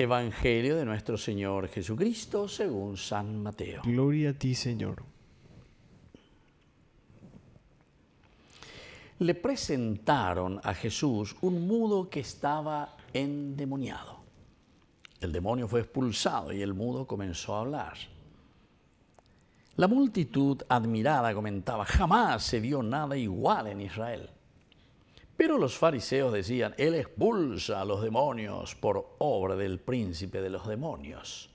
Evangelio de nuestro Señor Jesucristo según San Mateo. Gloria a ti, Señor. Le presentaron a Jesús un mudo que estaba endemoniado. El demonio fue expulsado y el mudo comenzó a hablar. La multitud admirada comentaba, jamás se vio nada igual en Israel. Pero los fariseos decían, Él expulsa a los demonios por obra del príncipe de los demonios.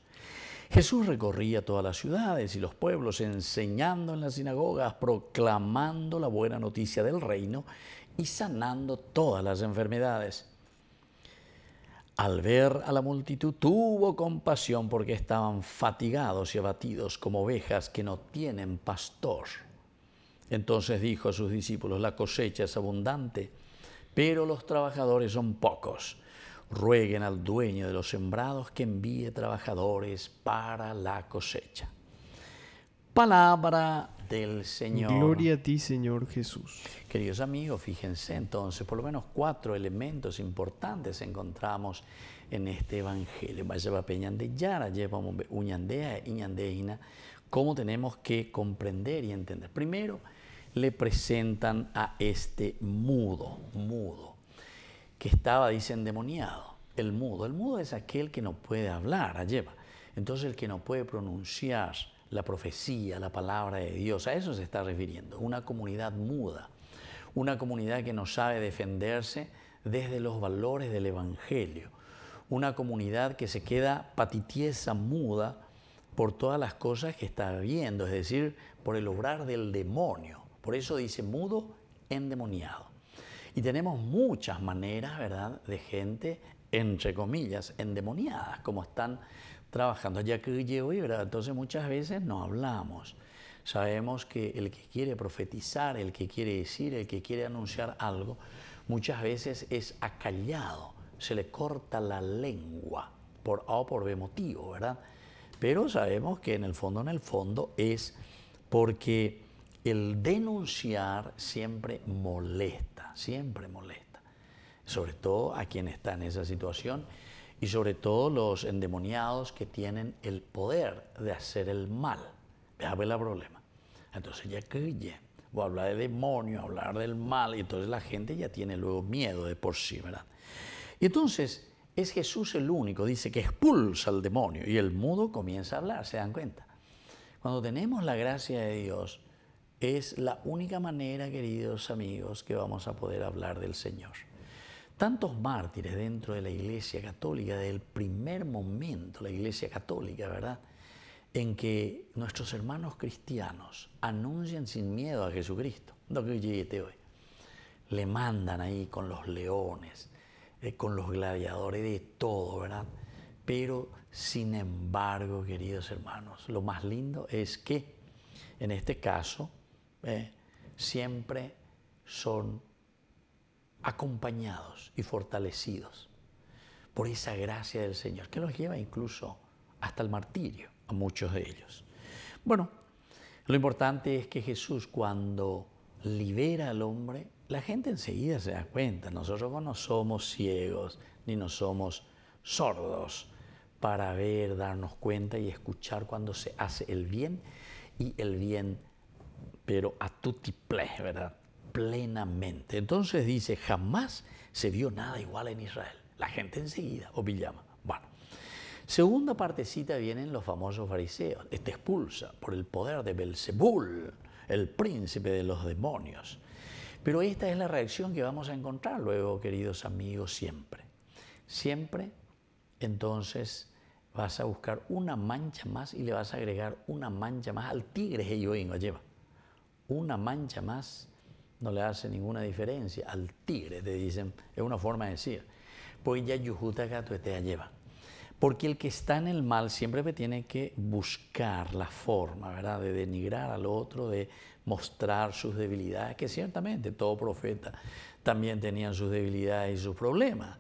Jesús recorría todas las ciudades y los pueblos enseñando en las sinagogas, proclamando la buena noticia del reino y sanando todas las enfermedades. Al ver a la multitud tuvo compasión porque estaban fatigados y abatidos como ovejas que no tienen pastor. Entonces dijo a sus discípulos, la cosecha es abundante pero los trabajadores son pocos. Rueguen al dueño de los sembrados que envíe trabajadores para la cosecha. Palabra del Señor. Gloria a ti, Señor Jesús. Queridos amigos, fíjense entonces, por lo menos cuatro elementos importantes encontramos en este Evangelio. cómo tenemos que comprender y entender. Primero, le presentan a este mudo, mudo, que estaba, dice, endemoniado. El mudo, el mudo es aquel que no puede hablar, lleva. Entonces el que no puede pronunciar la profecía, la palabra de Dios, a eso se está refiriendo, una comunidad muda, una comunidad que no sabe defenderse desde los valores del Evangelio, una comunidad que se queda patitiesa, muda, por todas las cosas que está viendo, es decir, por el obrar del demonio. Por eso dice mudo, endemoniado. Y tenemos muchas maneras, ¿verdad?, de gente, entre comillas, endemoniadas, como están trabajando Ya que llevo y, ¿verdad? Entonces muchas veces no hablamos. Sabemos que el que quiere profetizar, el que quiere decir, el que quiere anunciar algo, muchas veces es acallado, se le corta la lengua por A o por B motivo, ¿verdad? Pero sabemos que en el fondo, en el fondo es porque el denunciar siempre molesta, siempre molesta, sobre todo a quien está en esa situación y sobre todo los endemoniados que tienen el poder de hacer el mal. ve pues, la problema. Entonces ya creye o hablar de demonio, hablar del mal, y entonces la gente ya tiene luego miedo de por sí, ¿verdad? Y entonces es Jesús el único, dice que expulsa al demonio y el mudo comienza a hablar, ¿se dan cuenta? Cuando tenemos la gracia de Dios, es la única manera, queridos amigos, que vamos a poder hablar del Señor. Tantos mártires dentro de la Iglesia Católica, del primer momento, la Iglesia Católica, ¿verdad? En que nuestros hermanos cristianos anuncian sin miedo a Jesucristo. No que hoy. Le mandan ahí con los leones, eh, con los gladiadores, de todo, ¿verdad? Pero sin embargo, queridos hermanos, lo más lindo es que en este caso eh, siempre son acompañados y fortalecidos por esa gracia del Señor, que los lleva incluso hasta el martirio a muchos de ellos. Bueno, lo importante es que Jesús cuando libera al hombre, la gente enseguida se da cuenta, nosotros no somos ciegos ni no somos sordos para ver, darnos cuenta y escuchar cuando se hace el bien y el bien pero a tutti ple, ¿verdad? Plenamente. Entonces dice, jamás se vio nada igual en Israel. La gente enseguida o Bueno, segunda partecita vienen los famosos fariseos. Este expulsa por el poder de Belzebul, el príncipe de los demonios. Pero esta es la reacción que vamos a encontrar luego, queridos amigos, siempre. Siempre, entonces, vas a buscar una mancha más y le vas a agregar una mancha más al tigre que yo lleva una mancha más no le hace ninguna diferencia. Al tigre, te dicen, es una forma de decir. Pues ya yujuta te este lleva. Porque el que está en el mal siempre tiene que buscar la forma, ¿verdad? De denigrar al otro, de mostrar sus debilidades, que ciertamente todo profeta también tenía sus debilidades y sus problemas.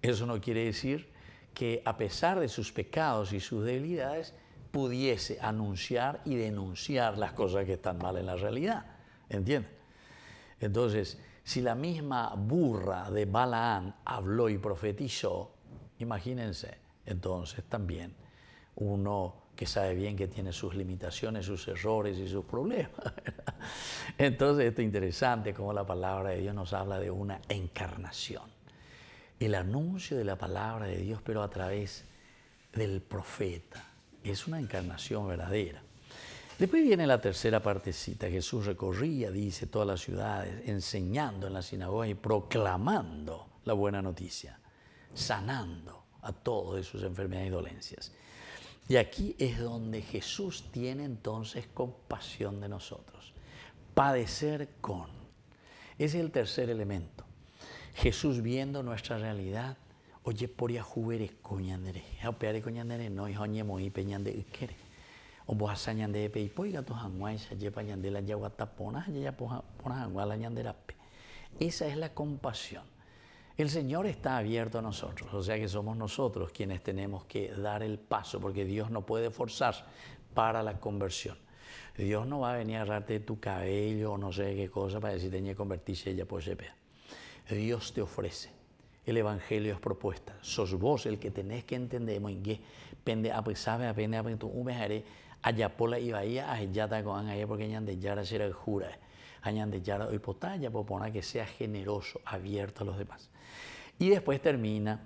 Eso no quiere decir que a pesar de sus pecados y sus debilidades, pudiese anunciar y denunciar las cosas que están mal en la realidad. ¿Entiendes? Entonces, si la misma burra de Balaán habló y profetizó, imagínense, entonces también uno que sabe bien que tiene sus limitaciones, sus errores y sus problemas. Entonces, esto es interesante como la palabra de Dios nos habla de una encarnación. El anuncio de la palabra de Dios, pero a través del profeta es una encarnación verdadera. Después viene la tercera partecita. Jesús recorría, dice, todas las ciudades, enseñando en la sinagoga y proclamando la buena noticia, sanando a todos de sus enfermedades y dolencias. Y aquí es donde Jesús tiene entonces compasión de nosotros. Padecer con. Ese es el tercer elemento. Jesús viendo nuestra realidad, la esa es la compasión el Señor está abierto a nosotros, o sea que somos nosotros quienes tenemos que dar el paso, porque Dios no puede forzar para la conversión. Dios no va a venir a agarrarte tu cabello o no sé qué cosa para decirte que convertirse ella por pues, Dios te ofrece el Evangelio es propuesta. Sos vos el que tenés que entender, que pende a pesar de pende a tu umejaré, allá por la ibaía, a yata con anga, porque ñan de yara será el jura, de yara hoy potalla, por que sea generoso, abierto a los demás. Y después termina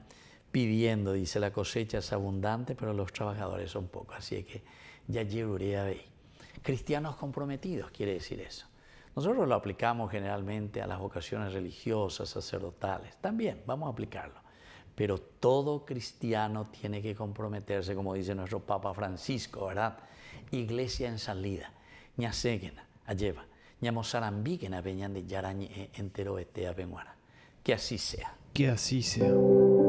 pidiendo, dice, la cosecha es abundante, pero los trabajadores son pocos, así es que ya llevaré a ver. Cristianos comprometidos quiere decir eso. Nosotros lo aplicamos generalmente a las vocaciones religiosas, sacerdotales. También vamos a aplicarlo. Pero todo cristiano tiene que comprometerse, como dice nuestro Papa Francisco, ¿verdad? Iglesia en salida. de Yarañe, eh, Que así sea. Que así sea.